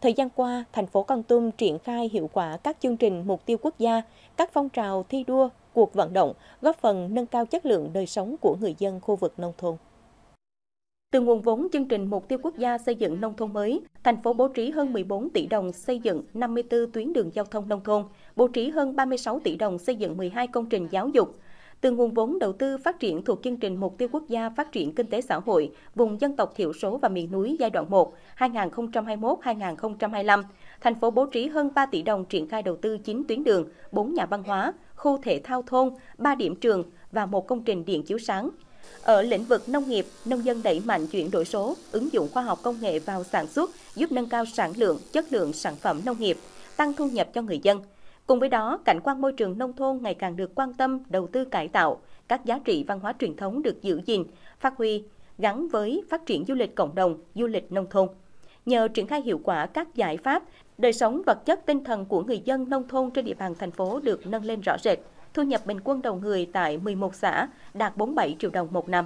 Thời gian qua, thành phố Con Tum triển khai hiệu quả các chương trình mục tiêu quốc gia, các phong trào thi đua, cuộc vận động, góp phần nâng cao chất lượng đời sống của người dân khu vực nông thôn. Từ nguồn vốn chương trình Mục tiêu quốc gia xây dựng nông thôn mới, thành phố bố trí hơn 14 tỷ đồng xây dựng 54 tuyến đường giao thông nông thôn, bố trí hơn 36 tỷ đồng xây dựng 12 công trình giáo dục, từ nguồn vốn đầu tư phát triển thuộc chương trình Mục tiêu Quốc gia Phát triển Kinh tế Xã hội vùng dân tộc thiểu số và miền núi giai đoạn 1 2021-2025, thành phố bố trí hơn 3 tỷ đồng triển khai đầu tư 9 tuyến đường, 4 nhà văn hóa, khu thể thao thôn, 3 điểm trường và một công trình điện chiếu sáng. Ở lĩnh vực nông nghiệp, nông dân đẩy mạnh chuyển đổi số, ứng dụng khoa học công nghệ vào sản xuất, giúp nâng cao sản lượng, chất lượng sản phẩm nông nghiệp, tăng thu nhập cho người dân – Cùng với đó, cảnh quan môi trường nông thôn ngày càng được quan tâm, đầu tư cải tạo, các giá trị văn hóa truyền thống được giữ gìn, phát huy, gắn với phát triển du lịch cộng đồng, du lịch nông thôn. Nhờ triển khai hiệu quả các giải pháp, đời sống vật chất tinh thần của người dân nông thôn trên địa bàn thành phố được nâng lên rõ rệt. Thu nhập bình quân đầu người tại 11 xã đạt 47 triệu đồng một năm.